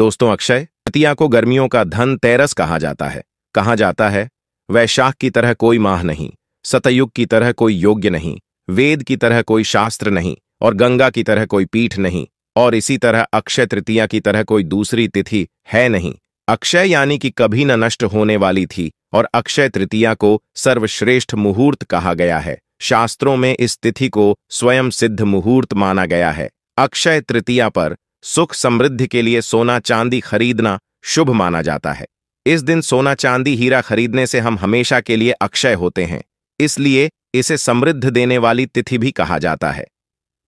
दोस्तों अक्षय तृतीया को गर्मियों का धन तेरस कहा जाता है कहा जाता है वह की तरह कोई माह नहीं सतयुग की तरह कोई योग्य नहीं वेद की तरह कोई शास्त्र नहीं और गंगा की तरह कोई पीठ नहीं और इसी तरह अक्षय तृतीया की तरह कोई दूसरी तिथि है नहीं अक्षय यानी कि कभी न नष्ट होने वाली थी और अक्षय तृतीया को सर्वश्रेष्ठ मुहूर्त कहा गया है शास्त्रों में इस तिथि को स्वयं सिद्ध मुहूर्त माना गया है अक्षय तृतीया पर सुख समृद्धि के लिए सोना चांदी खरीदना शुभ माना जाता है इस दिन सोना चांदी हीरा खरीदने से हम हमेशा के लिए अक्षय होते हैं इसलिए इसे समृद्ध देने वाली तिथि भी कहा जाता है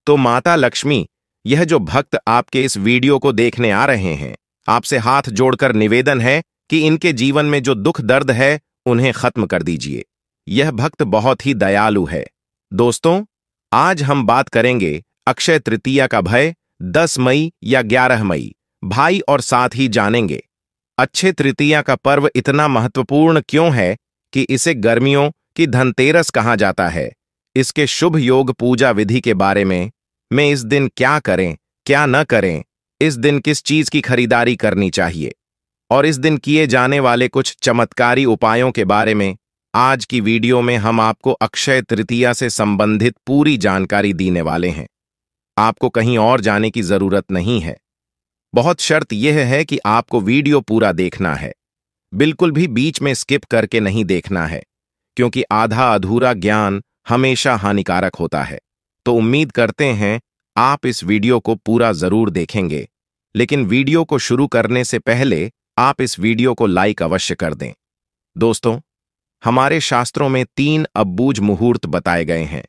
तो माता लक्ष्मी यह जो भक्त आपके इस वीडियो को देखने आ रहे हैं आपसे हाथ जोड़कर निवेदन है कि इनके जीवन में जो दुख दर्द है उन्हें खत्म कर दीजिए यह भक्त बहुत ही दयालु है दोस्तों आज हम बात करेंगे अक्षय तृतीया का भय 10 मई या 11 मई भाई और साथ ही जानेंगे अच्छे तृतीया का पर्व इतना महत्वपूर्ण क्यों है कि इसे गर्मियों की धनतेरस कहा जाता है इसके शुभ योग पूजा विधि के बारे में मैं इस दिन क्या करें क्या न करें इस दिन किस चीज की खरीदारी करनी चाहिए और इस दिन किए जाने वाले कुछ चमत्कारी उपायों के बारे में आज की वीडियो में हम आपको अक्षय तृतीया से संबंधित पूरी जानकारी देने वाले हैं आपको कहीं और जाने की जरूरत नहीं है बहुत शर्त यह है कि आपको वीडियो पूरा देखना है बिल्कुल भी बीच में स्किप करके नहीं देखना है क्योंकि आधा अधूरा ज्ञान हमेशा हानिकारक होता है तो उम्मीद करते हैं आप इस वीडियो को पूरा जरूर देखेंगे लेकिन वीडियो को शुरू करने से पहले आप इस वीडियो को लाइक अवश्य कर दें दोस्तों हमारे शास्त्रों में तीन अब्बूज मुहूर्त बताए गए हैं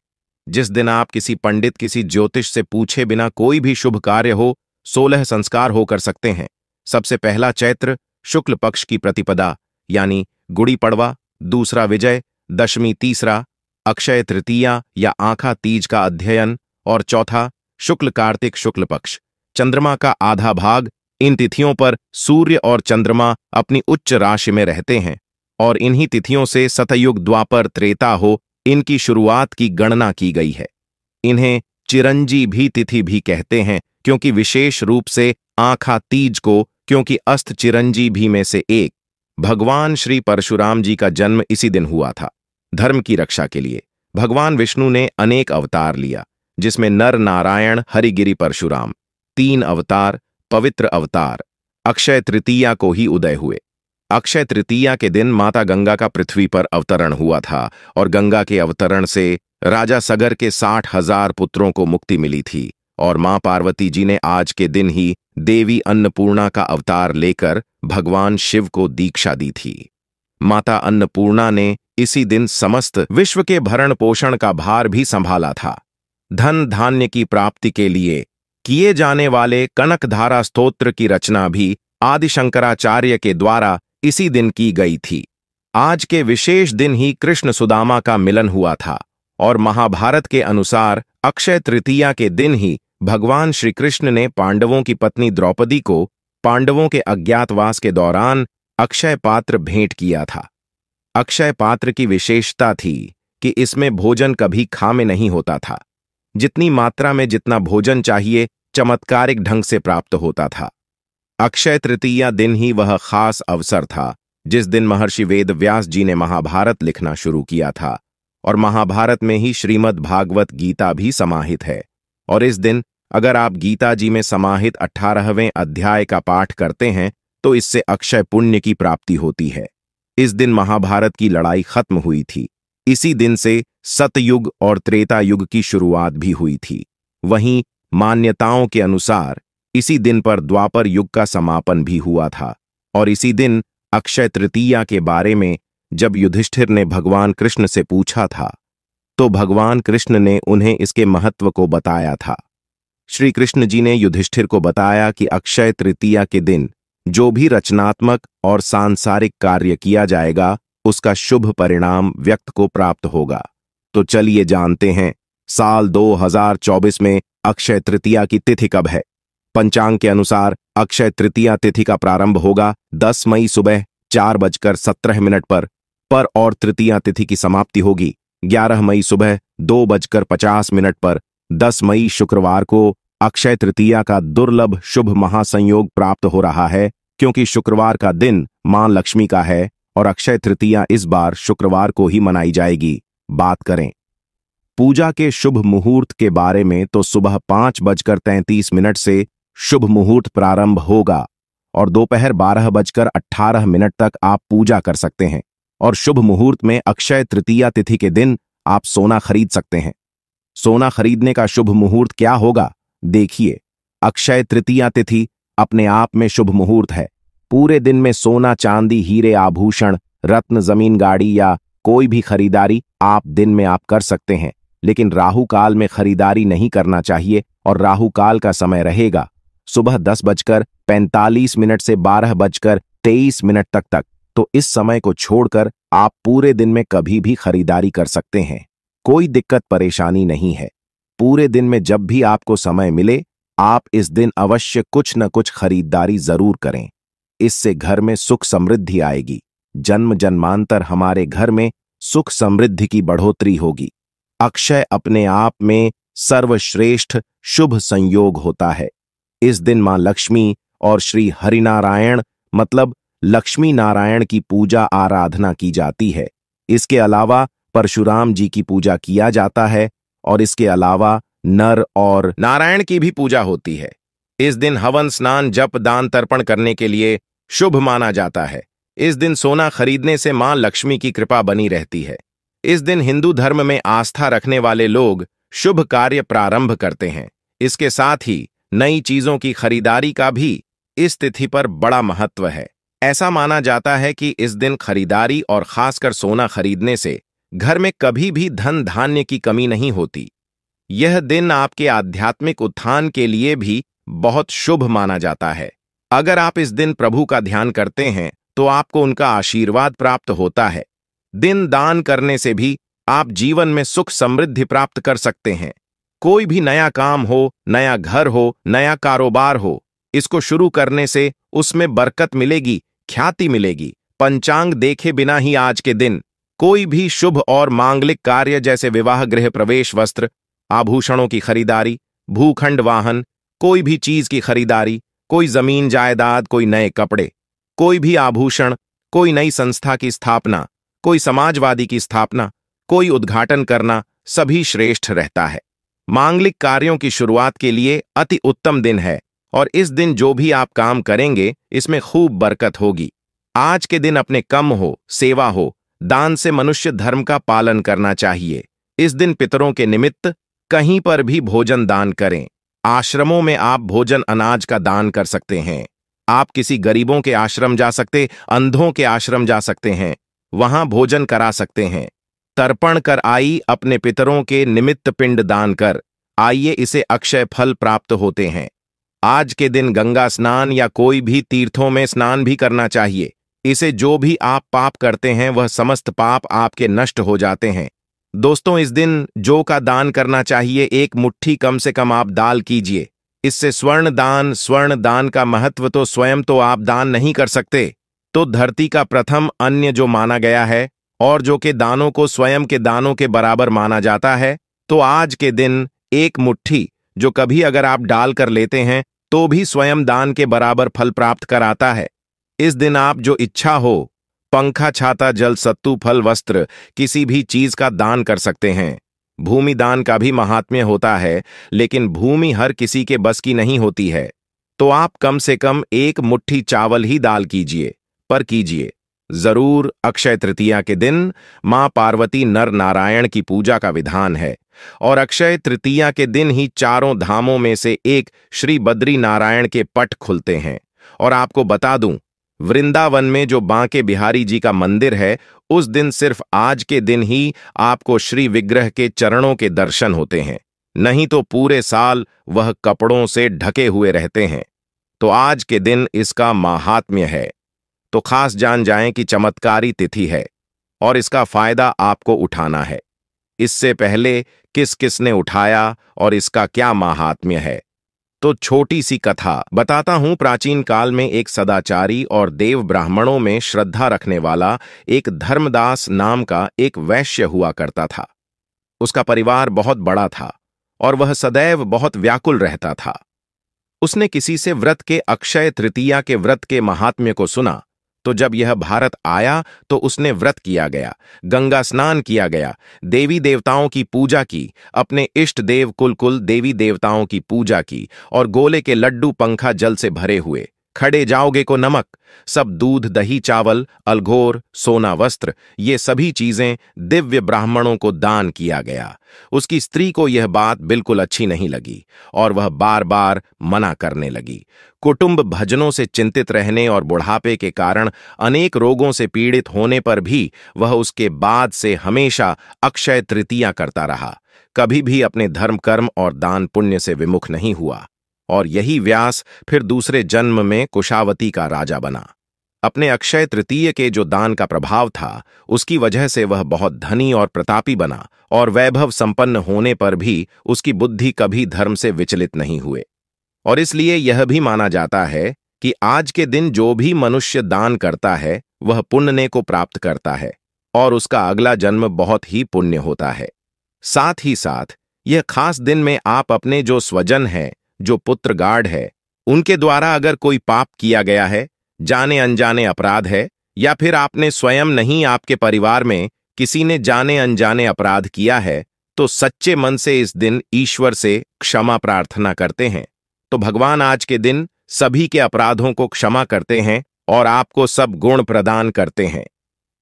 जिस दिन आप किसी पंडित किसी ज्योतिष से पूछे बिना कोई भी शुभ कार्य हो सोलह संस्कार हो कर सकते हैं सबसे पहला चैत्र शुक्ल पक्ष की प्रतिपदा यानी गुड़ी पड़वा दूसरा विजय दशमी तीसरा अक्षय तृतीया या आंखा तीज का अध्ययन और चौथा शुक्ल कार्तिक शुक्ल पक्ष चंद्रमा का आधा भाग इन तिथियों पर सूर्य और चंद्रमा अपनी उच्च राशि में रहते हैं और इन्हीं तिथियों से सतयुग द्वापर त्रेता हो इनकी शुरुआत की गणना की गई है इन्हें चिरंजी भी तिथि भी कहते हैं क्योंकि विशेष रूप से आखा तीज को क्योंकि अस्त चिरंजी भी में से एक भगवान श्री परशुराम जी का जन्म इसी दिन हुआ था धर्म की रक्षा के लिए भगवान विष्णु ने अनेक अवतार लिया जिसमें नर नारायण हरिगिरी परशुराम तीन अवतार पवित्र अवतार अक्षय तृतीया को ही उदय हुए अक्षय तृतीया के दिन माता गंगा का पृथ्वी पर अवतरण हुआ था और गंगा के अवतरण से राजा सगर के साठ हजार पुत्रों को मुक्ति मिली थी और मां पार्वती जी ने आज के दिन ही देवी अन्नपूर्णा का अवतार लेकर भगवान शिव को दीक्षा दी थी माता अन्नपूर्णा ने इसी दिन समस्त विश्व के भरण पोषण का भार भी संभाला था धन धान्य की प्राप्ति के लिए किए जाने वाले कनकधारा स्त्रोत्र की रचना भी आदि शंकराचार्य के द्वारा इसी दिन की गई थी आज के विशेष दिन ही कृष्ण सुदामा का मिलन हुआ था और महाभारत के अनुसार अक्षय तृतीया के दिन ही भगवान श्री कृष्ण ने पांडवों की पत्नी द्रौपदी को पांडवों के अज्ञातवास के दौरान अक्षय पात्र भेंट किया था अक्षय पात्र की विशेषता थी कि इसमें भोजन कभी खामे नहीं होता था जितनी मात्रा में जितना भोजन चाहिए चमत्कारिक ढंग से प्राप्त होता था अक्षय तृतीया दिन ही वह खास अवसर था जिस दिन महर्षि वेद व्यास जी ने महाभारत लिखना शुरू किया था और महाभारत में ही श्रीमद् भागवत गीता भी समाहित है और इस दिन अगर आप गीता जी में समाहित अठारहवें अध्याय का पाठ करते हैं तो इससे अक्षय पुण्य की प्राप्ति होती है इस दिन महाभारत की लड़ाई खत्म हुई थी इसी दिन से सतयुग और त्रेता युग की शुरुआत भी हुई थी वहीं मान्यताओं के अनुसार इसी दिन पर द्वापर युग का समापन भी हुआ था और इसी दिन अक्षय तृतीया के बारे में जब युधिष्ठिर ने भगवान कृष्ण से पूछा था तो भगवान कृष्ण ने उन्हें इसके महत्व को बताया था श्री कृष्ण जी ने युधिष्ठिर को बताया कि अक्षय तृतीया के दिन जो भी रचनात्मक और सांसारिक कार्य किया जाएगा उसका शुभ परिणाम व्यक्त को प्राप्त होगा तो चलिए जानते हैं साल 2024 में अक्षय तृतीया की तिथि कब है पंचांग के अनुसार अक्षय तृतीया तिथि का प्रारंभ होगा 10 मई सुबह चार बजकर सत्रह मिनट पर पर और तृतीया तिथि की समाप्ति होगी 11 मई सुबह दो बजकर पचास मिनट पर 10 मई शुक्रवार को अक्षय तृतीया का दुर्लभ शुभ महासंयोग प्राप्त हो रहा है क्योंकि शुक्रवार का दिन मां लक्ष्मी का है और अक्षय तृतीया इस बार शुक्रवार को ही मनाई जाएगी बात करें पूजा के शुभ मुहूर्त के बारे में तो सुबह पांच बजकर तैंतीस मिनट से शुभ मुहूर्त प्रारंभ होगा और दोपहर बारह बजकर अट्ठारह मिनट तक आप पूजा कर सकते हैं और शुभ मुहूर्त में अक्षय तृतीया तिथि के दिन आप सोना खरीद सकते हैं सोना खरीदने का शुभ मुहूर्त क्या होगा देखिए अक्षय तृतीया तिथि अपने आप में शुभ मुहूर्त है पूरे दिन में सोना चांदी हीरे आभूषण रत्न जमीन गाड़ी या कोई भी खरीदारी आप दिन में आप कर सकते हैं लेकिन राहु काल में खरीदारी नहीं करना चाहिए और राहु काल का समय रहेगा सुबह दस बजकर पैंतालीस मिनट से बारह बजकर तेईस मिनट तक तक तो इस समय को छोड़कर आप पूरे दिन में कभी भी खरीदारी कर सकते हैं कोई दिक्कत परेशानी नहीं है पूरे दिन में जब भी आपको समय मिले आप इस दिन अवश्य कुछ न कुछ खरीदारी जरूर करें इससे घर में सुख समृद्धि आएगी जन्म जन्मांतर हमारे घर में सुख समृद्धि की बढ़ोतरी होगी अक्षय अपने आप में सर्वश्रेष्ठ शुभ संयोग होता है इस दिन मां लक्ष्मी और श्री हरिनारायण मतलब लक्ष्मी नारायण की पूजा आराधना की जाती है इसके अलावा परशुराम जी की पूजा किया जाता है और इसके अलावा नर और नारायण की भी पूजा होती है इस दिन हवन स्नान जप दान तर्पण करने के लिए शुभ माना जाता है इस दिन सोना खरीदने से मां लक्ष्मी की कृपा बनी रहती है इस दिन हिंदू धर्म में आस्था रखने वाले लोग शुभ कार्य प्रारंभ करते हैं इसके साथ ही नई चीजों की खरीदारी का भी इस तिथि पर बड़ा महत्व है ऐसा माना जाता है कि इस दिन खरीदारी और खासकर सोना खरीदने से घर में कभी भी धन धान्य की कमी नहीं होती यह दिन आपके आध्यात्मिक उत्थान के लिए भी बहुत शुभ माना जाता है अगर आप इस दिन प्रभु का ध्यान करते हैं तो आपको उनका आशीर्वाद प्राप्त होता है दिन दान करने से भी आप जीवन में सुख समृद्धि प्राप्त कर सकते हैं कोई भी नया काम हो नया घर हो नया कारोबार हो इसको शुरू करने से उसमें बरकत मिलेगी ख्याति मिलेगी पंचांग देखे बिना ही आज के दिन कोई भी शुभ और मांगलिक कार्य जैसे विवाह गृह प्रवेश वस्त्र आभूषणों की खरीदारी भूखंड वाहन कोई भी चीज की खरीदारी कोई जमीन जायदाद कोई नए कपड़े कोई भी आभूषण कोई नई संस्था की स्थापना कोई समाजवादी की स्थापना कोई उद्घाटन करना सभी श्रेष्ठ रहता है मांगलिक कार्यों की शुरुआत के लिए अति उत्तम दिन है और इस दिन जो भी आप काम करेंगे इसमें खूब बरकत होगी आज के दिन अपने कम हो सेवा हो दान से मनुष्य धर्म का पालन करना चाहिए इस दिन पितरों के निमित्त कहीं पर भी भोजन दान करें आश्रमों में आप भोजन अनाज का दान कर सकते हैं आप किसी गरीबों के आश्रम जा सकते अंधों के आश्रम जा सकते हैं वहां भोजन करा सकते हैं तर्पण कर आई अपने पितरों के निमित्त पिंड दान कर आइए इसे अक्षय फल प्राप्त होते हैं आज के दिन गंगा स्नान या कोई भी तीर्थों में स्नान भी करना चाहिए इसे जो भी आप पाप करते हैं वह समस्त पाप आपके नष्ट हो जाते हैं दोस्तों इस दिन जो का दान करना चाहिए एक मुट्ठी कम से कम आप दाल कीजिए इससे स्वर्ण दान स्वर्ण दान का महत्व तो स्वयं तो आप दान नहीं कर सकते तो धरती का प्रथम अन्य जो माना गया है और जो के दानों को स्वयं के दानों के बराबर माना जाता है तो आज के दिन एक मुट्ठी जो कभी अगर आप डाल कर लेते हैं तो भी स्वयं दान के बराबर फल प्राप्त कराता है इस दिन आप जो इच्छा हो पंखा छाता जल सत्तू फल वस्त्र किसी भी चीज का दान कर सकते हैं भूमि दान का भी महात्म्य होता है लेकिन भूमि हर किसी के बस की नहीं होती है तो आप कम से कम एक मुट्ठी चावल ही दाल कीजिए पर कीजिए जरूर अक्षय तृतीया के दिन मां पार्वती नर नारायण की पूजा का विधान है और अक्षय तृतीया के दिन ही चारों धामों में से एक श्री बद्री नारायण के पट खुलते हैं और आपको बता दूं वृंदावन में जो बांके बिहारी जी का मंदिर है उस दिन सिर्फ आज के दिन ही आपको श्री विग्रह के चरणों के दर्शन होते हैं नहीं तो पूरे साल वह कपड़ों से ढके हुए रहते हैं तो आज के दिन इसका महात्म्य है तो खास जान जाएं कि चमत्कारी तिथि है और इसका फायदा आपको उठाना है इससे पहले किस किसने उठाया और इसका क्या महात्म्य है तो छोटी सी कथा बताता हूं प्राचीन काल में एक सदाचारी और देव ब्राह्मणों में श्रद्धा रखने वाला एक धर्मदास नाम का एक वैश्य हुआ करता था उसका परिवार बहुत बड़ा था और वह सदैव बहुत व्याकुल रहता था उसने किसी से व्रत के अक्षय तृतीया के व्रत के महात्म्य को सुना तो जब यह भारत आया तो उसने व्रत किया गया गंगा स्नान किया गया देवी देवताओं की पूजा की अपने इष्ट देव कुल कुल देवी देवताओं की पूजा की और गोले के लड्डू पंखा जल से भरे हुए खड़े जाओगे को नमक सब दूध दही चावल अलघोर सोना वस्त्र ये सभी चीजें दिव्य ब्राह्मणों को दान किया गया उसकी स्त्री को यह बात बिल्कुल अच्छी नहीं लगी और वह बार बार मना करने लगी कुटुंब भजनों से चिंतित रहने और बुढ़ापे के कारण अनेक रोगों से पीड़ित होने पर भी वह उसके बाद से हमेशा अक्षय तृतीया करता रहा कभी भी अपने धर्म कर्म और दान पुण्य से विमुख नहीं हुआ और यही व्यास फिर दूसरे जन्म में कुशावती का राजा बना अपने अक्षय तृतीय के जो दान का प्रभाव था उसकी वजह से वह बहुत धनी और प्रतापी बना और वैभव संपन्न होने पर भी उसकी बुद्धि कभी धर्म से विचलित नहीं हुए और इसलिए यह भी माना जाता है कि आज के दिन जो भी मनुष्य दान करता है वह पुण्य को प्राप्त करता है और उसका अगला जन्म बहुत ही पुण्य होता है साथ ही साथ यह खास दिन में आप अपने जो स्वजन हैं जो पुत्र गार्ड है उनके द्वारा अगर कोई पाप किया गया है जाने अनजाने अपराध है या फिर आपने स्वयं नहीं आपके परिवार में किसी ने जाने अनजाने अपराध किया है तो सच्चे मन से इस दिन ईश्वर से क्षमा प्रार्थना करते हैं तो भगवान आज के दिन सभी के अपराधों को क्षमा करते हैं और आपको सब गुण प्रदान करते हैं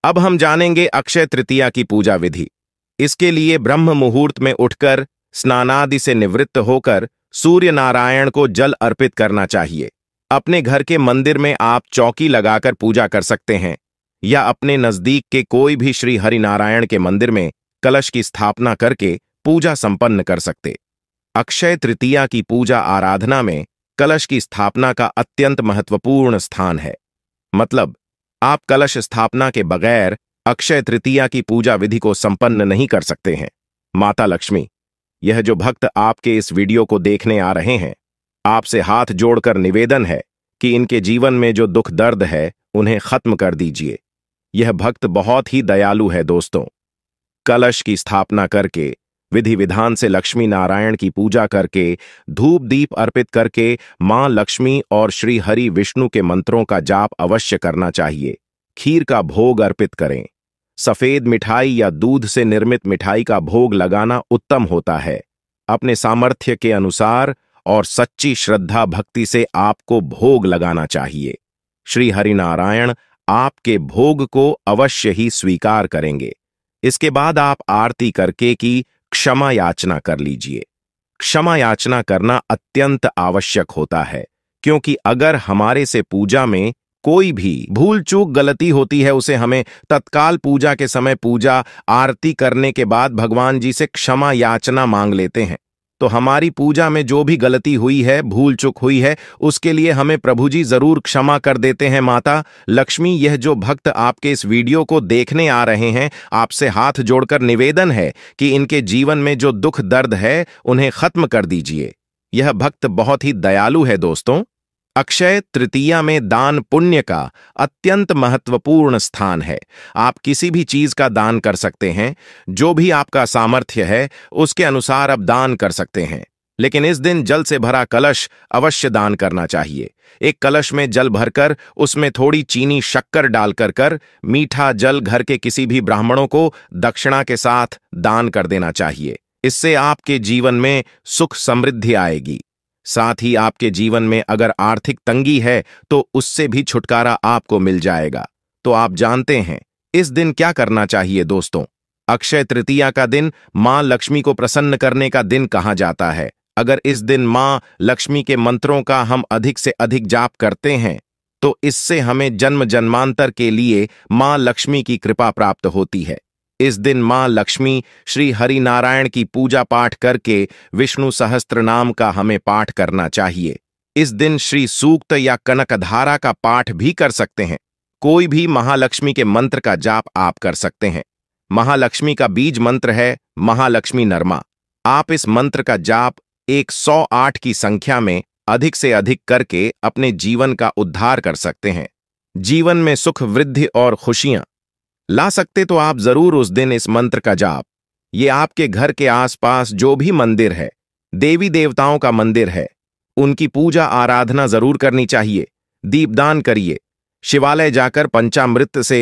अब हम जानेंगे अक्षय तृतीया की पूजा विधि इसके लिए ब्रह्म मुहूर्त में उठकर स्नानादि से निवृत्त होकर सूर्य नारायण को जल अर्पित करना चाहिए अपने घर के मंदिर में आप चौकी लगाकर पूजा कर सकते हैं या अपने नजदीक के कोई भी श्री हरिनारायण के मंदिर में कलश की स्थापना करके पूजा संपन्न कर सकते अक्षय तृतीया की पूजा आराधना में कलश की स्थापना का अत्यंत महत्वपूर्ण स्थान है मतलब आप कलश स्थापना के बगैर अक्षय तृतीया की पूजा विधि को संपन्न नहीं कर सकते हैं माता लक्ष्मी यह जो भक्त आपके इस वीडियो को देखने आ रहे हैं आपसे हाथ जोड़कर निवेदन है कि इनके जीवन में जो दुख दर्द है उन्हें खत्म कर दीजिए यह भक्त बहुत ही दयालु है दोस्तों कलश की स्थापना करके विधि विधान से लक्ष्मी नारायण की पूजा करके धूप दीप अर्पित करके मां लक्ष्मी और श्री हरि विष्णु के मंत्रों का जाप अवश्य करना चाहिए खीर का भोग अर्पित करें सफेद मिठाई या दूध से निर्मित मिठाई का भोग लगाना उत्तम होता है अपने सामर्थ्य के अनुसार और सच्ची श्रद्धा भक्ति से आपको भोग लगाना चाहिए श्री हरिनारायण आपके भोग को अवश्य ही स्वीकार करेंगे इसके बाद आप आरती करके की क्षमा याचना कर लीजिए क्षमा याचना करना अत्यंत आवश्यक होता है क्योंकि अगर हमारे से पूजा में कोई भी भूल चूक गलती होती है उसे हमें तत्काल पूजा के समय पूजा आरती करने के बाद भगवान जी से क्षमा याचना मांग लेते हैं तो हमारी पूजा में जो भी गलती हुई है भूल चुक हुई है उसके लिए हमें प्रभु जी जरूर क्षमा कर देते हैं माता लक्ष्मी यह जो भक्त आपके इस वीडियो को देखने आ रहे हैं आपसे हाथ जोड़कर निवेदन है कि इनके जीवन में जो दुख दर्द है उन्हें खत्म कर दीजिए यह भक्त बहुत ही दयालु है दोस्तों अक्षय तृतीया में दान पुण्य का अत्यंत महत्वपूर्ण स्थान है आप किसी भी चीज का दान कर सकते हैं जो भी आपका सामर्थ्य है उसके अनुसार आप दान कर सकते हैं लेकिन इस दिन जल से भरा कलश अवश्य दान करना चाहिए एक कलश में जल भरकर उसमें थोड़ी चीनी शक्कर डालकर कर मीठा जल घर के किसी भी ब्राह्मणों को दक्षिणा के साथ दान कर देना चाहिए इससे आपके जीवन में सुख समृद्धि आएगी साथ ही आपके जीवन में अगर आर्थिक तंगी है तो उससे भी छुटकारा आपको मिल जाएगा तो आप जानते हैं इस दिन क्या करना चाहिए दोस्तों अक्षय तृतीया का दिन मां लक्ष्मी को प्रसन्न करने का दिन कहा जाता है अगर इस दिन मां लक्ष्मी के मंत्रों का हम अधिक से अधिक जाप करते हैं तो इससे हमें जन्म जन्मांतर के लिए मां लक्ष्मी की कृपा प्राप्त होती है इस दिन मां लक्ष्मी श्री हरिनारायण की पूजा पाठ करके विष्णु सहस्त्र नाम का हमें पाठ करना चाहिए इस दिन श्री सूक्त या कनकधारा का पाठ भी कर सकते हैं कोई भी महालक्ष्मी के मंत्र का जाप आप कर सकते हैं महालक्ष्मी का बीज मंत्र है महालक्ष्मी नरमा आप इस मंत्र का जाप 108 की संख्या में अधिक से अधिक करके अपने जीवन का उद्धार कर सकते हैं जीवन में सुख वृद्धि और खुशियां ला सकते तो आप जरूर उस दिन इस मंत्र का जाप ये आपके घर के आसपास जो भी मंदिर है देवी देवताओं का मंदिर है उनकी पूजा आराधना जरूर करनी चाहिए दीपदान करिए शिवालय जाकर पंचामृत से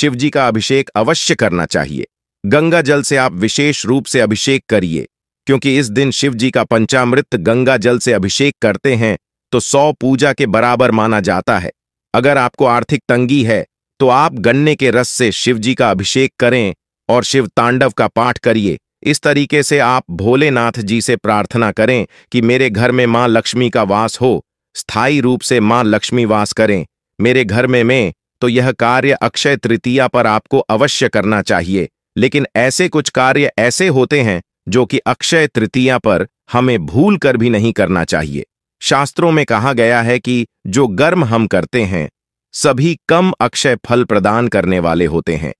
शिवजी का अभिषेक अवश्य करना चाहिए गंगा जल से आप विशेष रूप से अभिषेक करिए क्योंकि इस दिन शिव जी का पंचामृत गंगा जल से अभिषेक करते हैं तो सौ पूजा के बराबर माना जाता है अगर आपको आर्थिक तंगी है तो आप गन्ने के रस से शिवजी का अभिषेक करें और शिव तांडव का पाठ करिए इस तरीके से आप भोलेनाथ जी से प्रार्थना करें कि मेरे घर में मां लक्ष्मी का वास हो स्थायी रूप से मां लक्ष्मी वास करें मेरे घर में मैं तो यह कार्य अक्षय तृतीया पर आपको अवश्य करना चाहिए लेकिन ऐसे कुछ कार्य ऐसे होते हैं जो कि अक्षय तृतीया पर हमें भूल कर भी नहीं करना चाहिए शास्त्रों में कहा गया है कि जो गर्म हम करते हैं सभी कम अक्षय फल प्रदान करने वाले होते हैं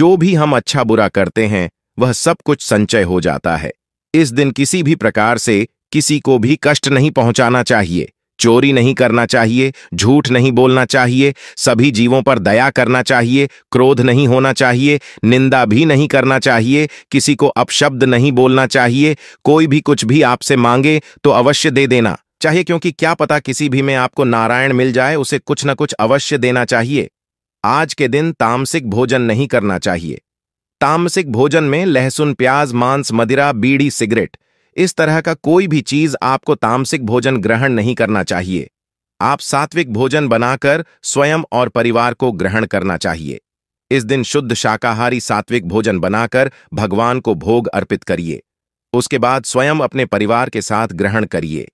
जो भी हम अच्छा बुरा करते हैं वह सब कुछ संचय हो जाता है इस दिन किसी भी प्रकार से किसी को भी कष्ट नहीं पहुंचाना चाहिए चोरी नहीं करना चाहिए झूठ नहीं बोलना चाहिए सभी जीवों पर दया करना चाहिए क्रोध नहीं होना चाहिए निंदा भी नहीं करना चाहिए किसी को अपशब्द नहीं बोलना चाहिए कोई भी कुछ भी आपसे मांगे तो अवश्य दे देना चाहिए क्योंकि क्या पता किसी भी में आपको नारायण मिल जाए उसे कुछ न कुछ अवश्य देना चाहिए आज के दिन तामसिक भोजन नहीं करना चाहिए तामसिक भोजन में लहसुन प्याज मांस मदिरा बीड़ी सिगरेट इस तरह का कोई भी चीज आपको तामसिक भोजन ग्रहण नहीं करना चाहिए आप सात्विक भोजन बनाकर स्वयं और परिवार को ग्रहण करना चाहिए इस दिन शुद्ध शाकाहारी सात्विक भोजन बनाकर भगवान को भोग अर्पित करिए उसके बाद स्वयं अपने परिवार के साथ ग्रहण करिए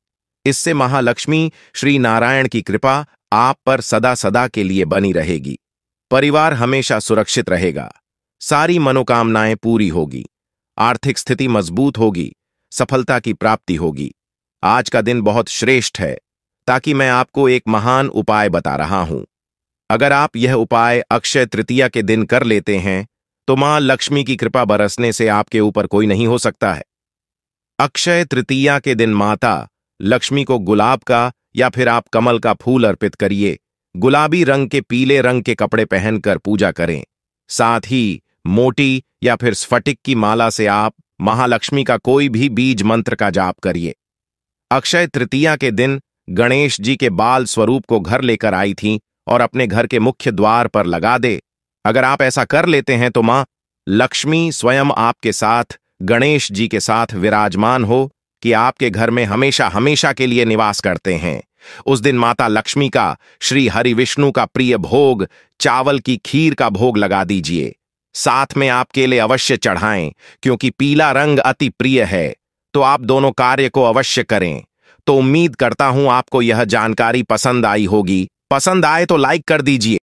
इससे महालक्ष्मी श्री नारायण की कृपा आप पर सदा सदा के लिए बनी रहेगी परिवार हमेशा सुरक्षित रहेगा सारी मनोकामनाएं पूरी होगी आर्थिक स्थिति मजबूत होगी सफलता की प्राप्ति होगी आज का दिन बहुत श्रेष्ठ है ताकि मैं आपको एक महान उपाय बता रहा हूं अगर आप यह उपाय अक्षय तृतीया के दिन कर लेते हैं तो मां लक्ष्मी की कृपा बरसने से आपके ऊपर कोई नहीं हो सकता है अक्षय तृतीया के दिन माता लक्ष्मी को गुलाब का या फिर आप कमल का फूल अर्पित करिए गुलाबी रंग के पीले रंग के कपड़े पहनकर पूजा करें साथ ही मोटी या फिर स्फटिक की माला से आप महालक्ष्मी का कोई भी बीज मंत्र का जाप करिए अक्षय तृतीया के दिन गणेश जी के बाल स्वरूप को घर लेकर आई थीं और अपने घर के मुख्य द्वार पर लगा दे अगर आप ऐसा कर लेते हैं तो मां लक्ष्मी स्वयं आपके साथ गणेश जी के साथ विराजमान हो कि आपके घर में हमेशा हमेशा के लिए निवास करते हैं उस दिन माता लक्ष्मी का श्री हरि विष्णु का प्रिय भोग चावल की खीर का भोग लगा दीजिए साथ में आप केले अवश्य चढ़ाएं क्योंकि पीला रंग अति प्रिय है तो आप दोनों कार्य को अवश्य करें तो उम्मीद करता हूं आपको यह जानकारी पसंद आई होगी पसंद आए तो लाइक कर दीजिए